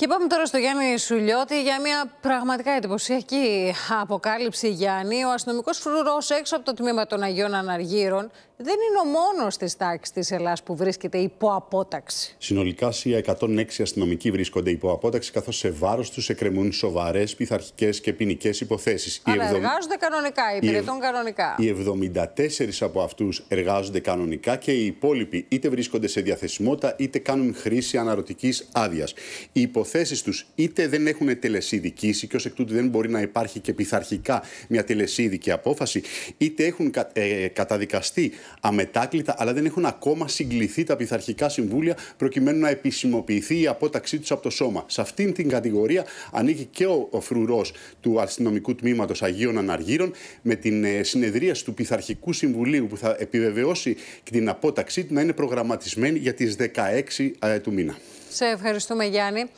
Και πάμε τώρα στο Γιάννη Σουλιώτη για μια πραγματικά εντυπωσιακή αποκάλυψη. Γιάννη, ο αστυνομικός φρουρός έξω από το τμήμα των Αγίων Αναργύρων δεν είναι ο μόνος της τάξης της Ελλάδα που βρίσκεται υπό απόταξη. Συνολικά, οι 106 αστυνομικοί βρίσκονται υπό απόταξη, καθώς σε βάρος τους εκκρεμούν σοβαρές πειθαρχικές και ποινικές υποθέσεις. Αλλά εργάζονται κανονικά, υπηρετούν κανονικά. Οι 74 από αυτούς εργάζονται κανονικά και οι υπόλοιποι είτε βρίσκονται σε διαθεσιμότητα είτε κάνουν χρήση αναρωτικής άδειας. Οι υποθέσεις τους είτε δεν έχουν τελεσίδικήσει και ως εκ τούτου δεν μπορεί να υπάρχει και πειθαρχικά μια τελεσίδικη απόφαση, είτε έχουν κα, ε, καταδικαστεί αμετάκλητα, αλλά δεν έχουν ακόμα συγκληθεί τα πειθαρχικά συμβούλια προκειμένου να επισημοποιηθεί η απόταξή τους από το σώμα. Σε αυτήν την κατηγορία ανήκει και ο, ο φρουρός του αστυνομικού τμήματος Αγίων Αναργύρων με την ε, συνεδρίαση του Πειθαρχικού Συμβουλίου που θα επιβεβαιώσει την απόταξή του να είναι προγραμματισμένη για τις 16 ε, του μήνα. Σε ευχαριστούμε Γιάννη.